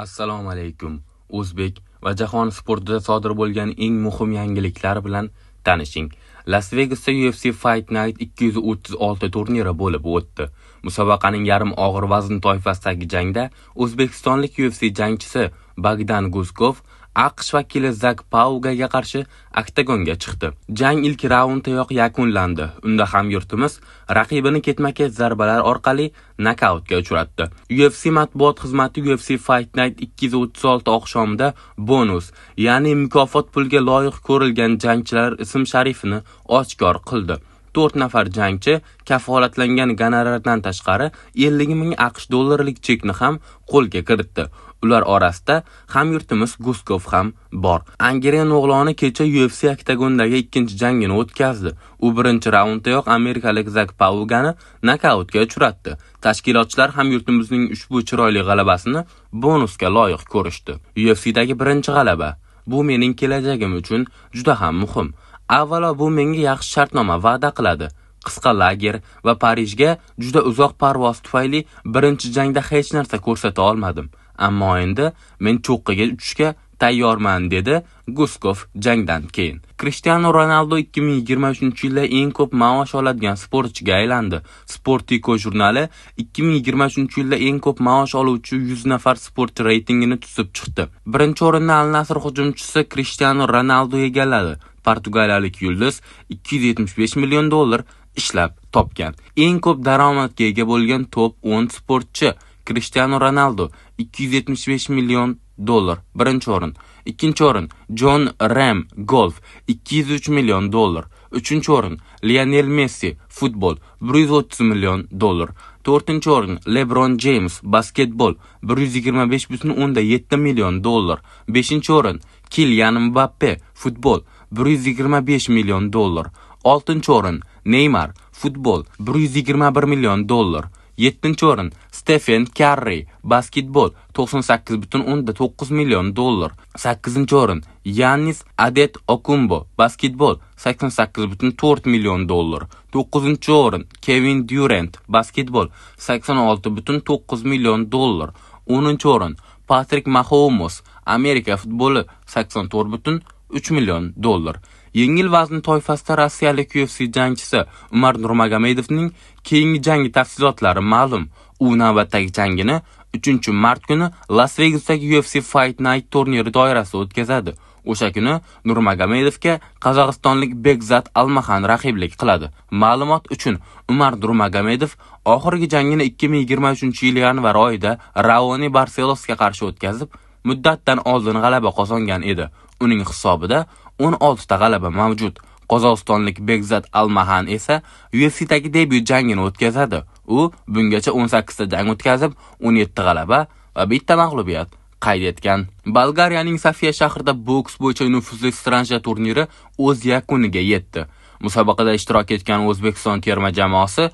Assalomu alaykum. O'zbek va jahon sportida sodir bo'lgan eng muhim yangiliklar bilan tanishing. Las-Vegasda UFC Fight Night 236 turniri bo'lib o'tdi. Musobaqaning yarim og'ir vazn toifasidagi jangda o'zbekistonlik UFC jangchisi Bagdan Guskov aqsh vakili zak paugaga qarshi oktagonga chiqdi jang ilk raundayoq yakunlandi unda ham yurtimiz raqibini ketma ket zarbalar orqali nokautga uchratdi ufc matbuot xizmati ufc fight night 236 oqshomida bonus ya'ni mukofot pulga loyiq ko'rilgan jangchilar ism sharifini oshkor qildi to'rt nafar jangchi kafolatlangan gonorardan tashqari ellik ming aqsh dollarlik chekni ham qo'lga kiritdi ular orasida hamyurtimiz guskov ham bor angren o'g'loni kecha ufc oktagondagi ikkinchi jangini o'tkazdi u birinchi raunddayoq amerikalik zak paulgani nokautga uchratdi tashkilotchilar hamyurtimizning ushbu chiroyli g'alabasini bonusga loyiq ko'rishdi ufcdagi birinchi g'alaba bu mening kelajagim uchun juda ham muhim Avvalo bu menga yaxshi shartnoma va'da qiladi. Qisqa lager va Parijga juda uzoq parvoz tufayli birinchi jangda hech narsa ko'rsata olmadim, ammo endi men cho'qqiga uchishga tayyorman dedi Guskov jangdan keyin. Cristiano Ronaldo 2023-yilda eng ko'p maosh oladigan sportchiga aylandi. Sportico jurnali 2023-yilda eng ko'p maosh oluvchi 100 nafar sportchi reytingini tuzib chiqdi. Birinchi o'rinni Al-Nasr hujumchisi Cristiano Ronaldo egalladi. portugaliyalik yulduz 275 million dollar ishlab topgan. Eng ko'p daromadga ega bo'lgan top 10 sportchi Cristiano Ronaldo 275 million dollar birinchi o'rin. Ikkinchi o'rin John Ram golf 203 million dollar. Uchinchi o'rin Lionel Messi futbol 130 million dollar. To'rtinchi o'rin LeBron James basketbol 125.7 million dollar. Beshinchi o'rin Kylian Mbappe futbol 125 million dollar. 6-o'rin Neymar futbol 121 million dollar. 7-o'rin Stephen Curry basketbol 98.9 million dollar. 8-o'rin Yannis Adet Okumbo basketbol 88.4 million dollar. 9-o'rin Kevin Durant basketbol 86.9 million dollar. 10-o'rin Patrick Mahomes Amerika futboli 84.9 3 million dollar. Yengil vazn toifasida rossiyalik UFC jangchisi Umar Nurmagomedovning keyingi jangi tafsilotlari ma'lum. U navbatdagi jangini 3-mart kuni Las-Vegasdagi UFC Fight Night turniri doirasida o'tkazadi. O'sha kuni Nurmagomedovga Qozog'istonlik Bekzat Almaxan raqiblik qiladi. Ma'lumot uchun Umar Nurmagomedov oxirgi jangini 2023-yil yanvar oyida Raoni Barselosga qarshi o'tkazib, muddatdan oldin g'alaba qozongan edi. Uning hisobida 16 ta g'alaba mavjud. Qozog'istonlik Begzat Almahan esa UFC'dagi debyut jangini o'tkazadi. U bungacha 18 ta jang o'tkazib, 17 ta g'alaba va bitta mag'lubiyat qayd etgan. Bolgariyaning Sofiya shahrida boks bo'yicha nufuzli stranja turniri o'z yakuniga yetdi. Musobaqada ishtirok etgan O'zbekiston terma jamoasi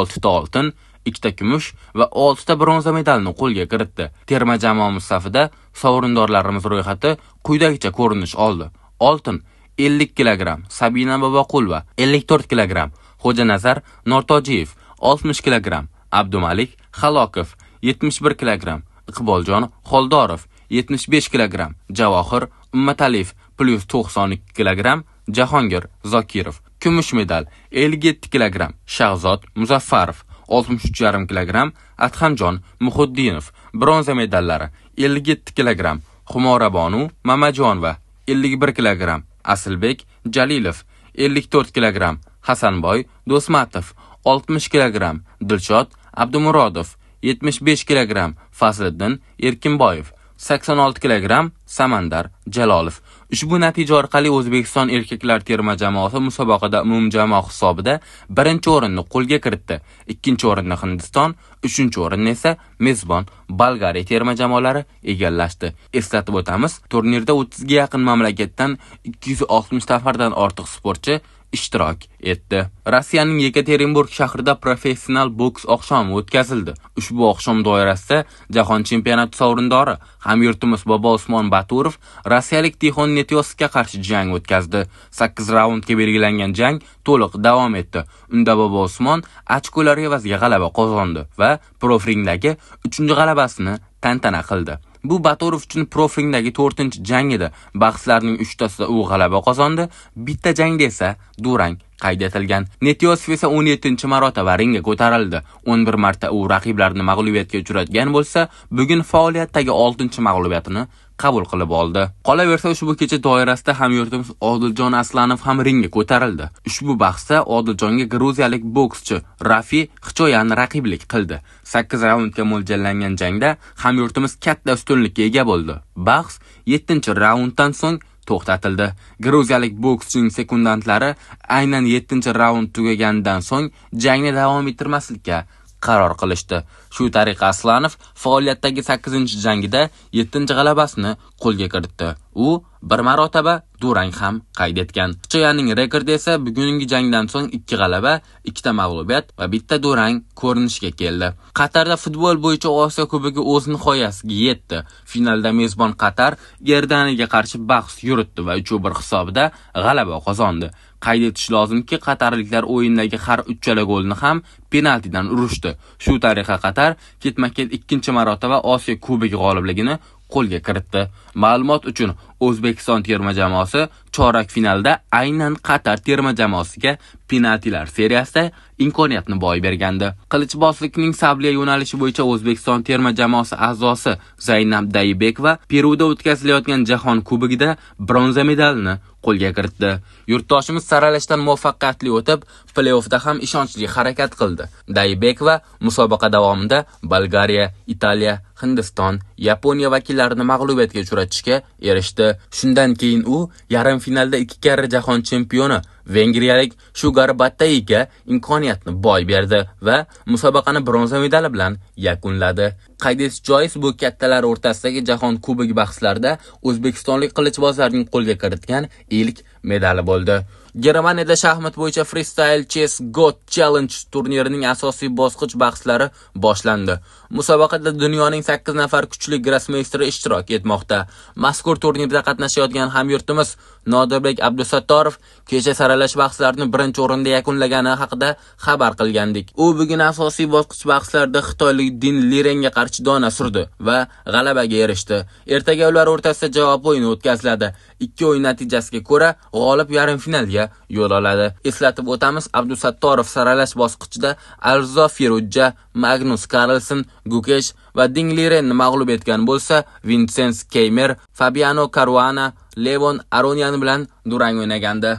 6 ta oltin, ikkita kumush va 6 ta bronza medalni qo'lga kiritdi. Terma jamoamiz safida sovrindorlarimiz ro'yxati quyidagicha ko'rinish oldi. Oltin 50 kg Sabina Boboqulova, 54 kg Xo'janazar Nortojiyev, 60 kg Abdumalik Halokov, 71 kg Iqboljon Xoldorov, 75 kg Javohir Ummataliyev plus 92 kg Jahongir Zokirov kumush medal 57 kg Shahzod Muzaffarov 63,5 kg Adhamjon Muhiddinov bronza medallari 57 kg Xumorabonu Mamajonova 51 kg Asilbek Jalilov 54 kg Hasanboy Do'smatov 60 kg Dilshod Abdumurodov 75 kg Fazliddin Erkinboyev 86 kg Samandar Jalolov. Ushbu natija orqali O'zbekiston erkaklar terma jamoasi musobaqada umumjamoa hisobida 1-o'rinni qo'lga kiritdi. 2-o'rinni Hindiston, 3-o'rinni esa mezbon Bolgariya terma jamoalari egallashdi. Eslatib o'tamiz, turnirda 30 ga yaqin mamlakatdan 260 nafardan ortiq sportchi ishtirok etdi. Rossiyaning Yekaterinburg shahrida professional boks oqshomi o'tkazildi. Ushbu oqshom doirasida Jahon chempionati sovrindori ham yurtimiz Bobo Usmon Baturov rossiyalik Tixon Netyosovga qarshi jang o'tkazdi. 8 raundga belgilangan jang to'liq davom etdi. Unda Bobo Usmon ochkolar evaziga g'alaba qozondi va profringdagi 3-g'alabasini chi tantana qildi. Bu Batorov uchun profingdagi 4-jang edi. Bahslarning 3 tasida u g'alaba qozondi, bitta jangda esa durang qayd etilgan. Netiyosov esa 17-marotaba ringga ko'tarildi. 11 marta u raqiblarini mag'lubiyatga uchratgan bo'lsa, bugun faoliyatdagi 6-mag'lubiyatini qabul qilib oldi. Qolaversa ushbu kecha doirasida hamyurtimiz Odiljon Aslanov ham ringga ko'tarildi. Ushbu bahsda Odiljonga gruziyalik bokschi Rafi Xichoyan raqiblik qildi. 8 raundga mo'ljallangan jangda hamyurtimiz katta ustunlikka ega bo'ldi. Bahs 7-raunddan so'ng to'xtatildi. Gruziyalik bokschining sekundantlari aynan 7-raund tugaganidan so'ng jangni davom ettirmaslikka qaror qilishdi. Shu tariqa Aslanov faoliyatdagi 8-jangida 7-g'alabasini qo'lga kiritdi. U bir marotaba durang ham qayd etgan. Chiyaning rekordi esa bugungi jangdan so'ng 2 g'alaba, 2 ta mag'lubiyat va bitta durang ko'rinishga keldi. Qatarda futbol bo'yicha Osiyo Kubogi o'z nihoyasiga yetdi. Finalda mezbon Qatar Gerdaniga qarshi bahs yuritdi va 3-1 hisobida g'alaba qozondi. Qayd etish lozimki, qatarliklar o'yindagi har uchchala golni ham penaltidan urishdi. Shu tariqa Qatar ketma-ket ikkinchi marotaba Osiyo Kubogi g'olibligini qo'lga kiritdi. Ma'lumot uchun O'zbekiston terma jamoasi chorak finalda aynan Qatar terma jamoasiga penaltilar seriyasida imkoniyatni boy bergandi. Qilichbozlikning sabliya yo'nalishi bo'yicha O'zbekiston terma jamoasi a'zosi Zainab Daybekova Peruda o'tkazilayotgan Jahon Kubogida bronza medalini qo'lga kiritdi. Yurtdoshimiz saralashdan muvaffaqiyatli o'tib, play offda ham ishonchli harakat qildi. Daybekova musobaqa davomida Bolgariya, Italiya Hindiston, Yaponiya vakillarini mag'lubiyatga uchratishga erishdi. Shundan keyin u yarim finalda ikki karra jahon chempioni vengriyalik Shugar Battayga imkoniyatni boy berdi va musobaqani bronza medali bilan yakunladi. Qayd etish joiz, bu kattalar o'rtasidagi jahon kubogi bahslarida o'zbekistonlik qilichbozlarning qo'lga kiritgan ilk medali bo'ldi. Germaniyada shaxmat bo'yicha Freestyle Chess God Challenge turnirining asosiy bosqich bahslari boshlandi. Musobaqada dunyoning 8 nafar kuchli grossmeysteri ishtirok etmoqda. Mazkur turnirda qatnashayotgan hamyurtimiz Nodirbek Abdusattorov kecha saralash bahslarini birinchi o'rinda yakunlagani haqida xabar qilgandik. U bugun asosiy bosqich bahslarida xitoylik Din Lirenga qarshi dona surdi va g'alabaga erishdi. Ertaga ular o'rtasida javob o'yini o'tkaziladi. Ikki o'yin natijasiga ko'ra g'olib yarim finalga yo'l oladi. Eslatib o'tamiz, Abdusattorov saralash bosqichida arzo Ferujja, Magnus Carlsen, Gukesh va Dinglirenni mag'lub etgan bo'lsa, Vincent Keymer, Fabiano Caruana, Levon Aronian bilan durang o'ynagandi.